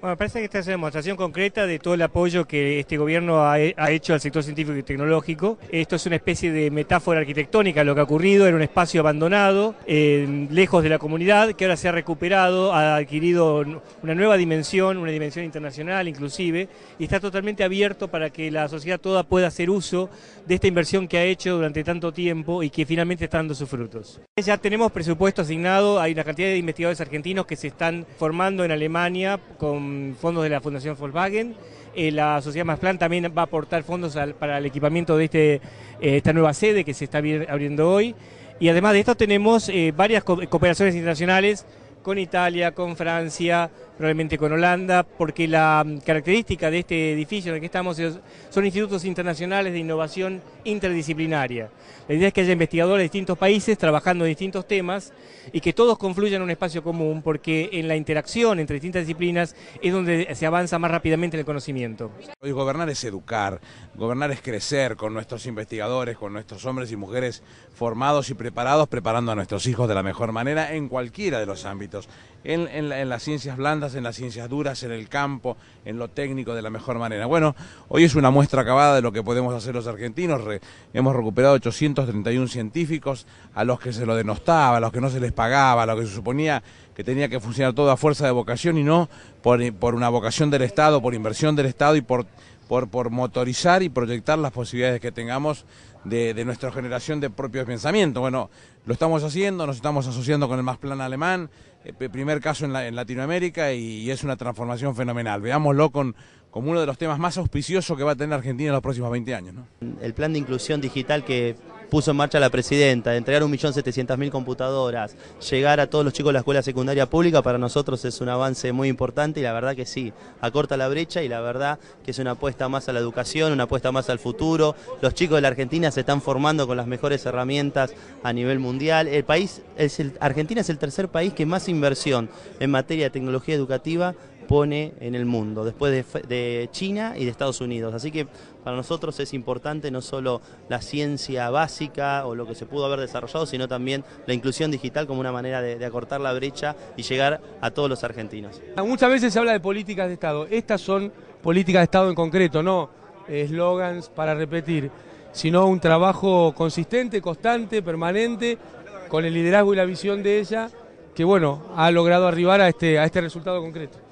Bueno, parece que esta es una demostración concreta de todo el apoyo que este gobierno ha, hecho al sector científico y tecnológico. Esto es una especie de metáfora arquitectónica, lo que ha ocurrido en un espacio abandonado, lejos de la comunidad, que ahora se ha recuperado, ha adquirido una nueva dimensión, una dimensión internacional inclusive, y está totalmente abierto para que la sociedad toda pueda hacer uso de esta inversión que ha hecho durante tanto tiempo y que finalmente está dando sus frutos. Ya tenemos presupuesto asignado, hay una cantidad de investigadores argentinos que se están formando en Alemania con fondos de la Fundación Volkswagen. Eh, la Sociedad Más Plan también va a aportar fondos para el equipamiento de este, eh, esta nueva sede que se está abriendo hoy. Y además de esto tenemos eh, varias cooperaciones internacionales con Italia, con Francia, probablemente con Holanda, porque la mm, característica de este edificio en el que estamos son institutos internacionales de innovación interdisciplinaria. La idea es que haya investigadores de distintos países trabajando en distintos temas y que todos confluyan en un espacio común, porque en la interacción entre distintas disciplinas es donde se avanza más rápidamente el conocimiento. Hoy gobernar es educar, gobernar es crecer con nuestros investigadores, con nuestros hombres y mujeres formados y preparados, preparando a nuestros hijos de la mejor manera en cualquiera de los ámbitos, en las ciencias blandas, en las ciencias duras, en el campo, en lo técnico de la mejor manera. Bueno, hoy es una muestra acabada de lo que podemos hacer los argentinos. hemos recuperado 831 científicos a los que se lo denostaba, a los que no se les pagaba, a los que se suponía que tenía que funcionar todo a fuerza de vocación y no por una vocación del Estado, por inversión del Estado y por por, motorizar y proyectar las posibilidades que tengamos de, nuestra generación de propios pensamientos. Bueno, lo estamos haciendo, nos estamos asociando con el Más Plan Alemán, eh, primer caso en, Latinoamérica y, es una transformación fenomenal. Veámoslo con, como uno de los temas más auspiciosos que va a tener Argentina en los próximos 20 años. El plan de inclusión digital que puso en marcha la presidenta, de entregar 1.700.000 computadoras, llegar a todos los chicos de la escuela secundaria pública, para nosotros es un avance muy importante y la verdad que sí, acorta la brecha y la verdad que es una apuesta más a la educación, una apuesta más al futuro. Los chicos de la Argentina se están formando con las mejores herramientas a nivel mundial. El país, es Argentina es el tercer país que más inversión en materia de tecnología educativa pone en el mundo, después de, China y de Estados Unidos. Así que para nosotros es importante no solo la ciencia básica o lo que se pudo haber desarrollado, sino también la inclusión digital como una manera de, acortar la brecha y llegar a todos los argentinos. Ah, muchas veces se habla de políticas de Estado. Estas son políticas de Estado en concreto, no eslogans para repetir, sino un trabajo consistente, constante, permanente, con el liderazgo y la visión de ella que bueno, ha logrado arribar a este, este resultado concreto.